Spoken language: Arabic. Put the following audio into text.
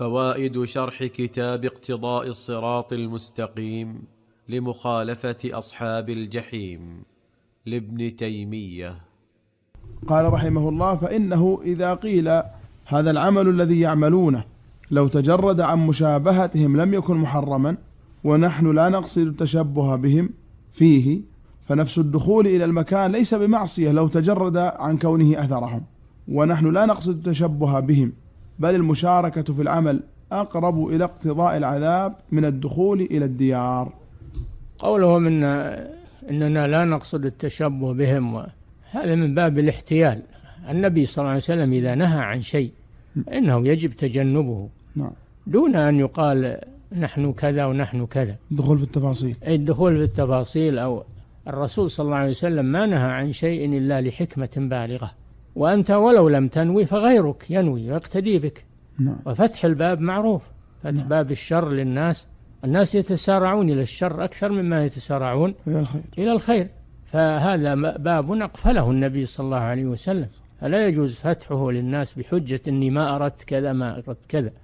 فوائد شرح كتاب اقتضاء الصراط المستقيم لمخالفه اصحاب الجحيم لابن تيميه قال رحمه الله فانه اذا قيل هذا العمل الذي يعملونه لو تجرد عن مشابهتهم لم يكن محرما ونحن لا نقصد التشبه بهم فيه فنفس الدخول الى المكان ليس بمعصيه لو تجرد عن كونه اثرهم ونحن لا نقصد التشبه بهم بل المشاركة في العمل أقرب إلى اقتضاء العذاب من الدخول إلى الديار قولهم إن إننا لا نقصد التشبه بهم هذا من باب الاحتيال النبي صلى الله عليه وسلم إذا نهى عن شيء إنه يجب تجنبه نعم. دون أن يقال نحن كذا ونحن كذا الدخول في التفاصيل أي الدخول في التفاصيل أو الرسول صلى الله عليه وسلم ما نهى عن شيء إلا لحكمة بالغة وأنت ولو لم تنوي فغيرك ينوي ويقتدي بك نعم. وفتح الباب معروف فتح نعم. باب الشر للناس الناس يتسارعون إلى الشر أكثر مما يتسارعون إلى الخير, إلى الخير. فهذا باب أقفله النبي صلى الله عليه وسلم فلا يجوز فتحه للناس بحجة أني ما أردت كذا ما أردت كذا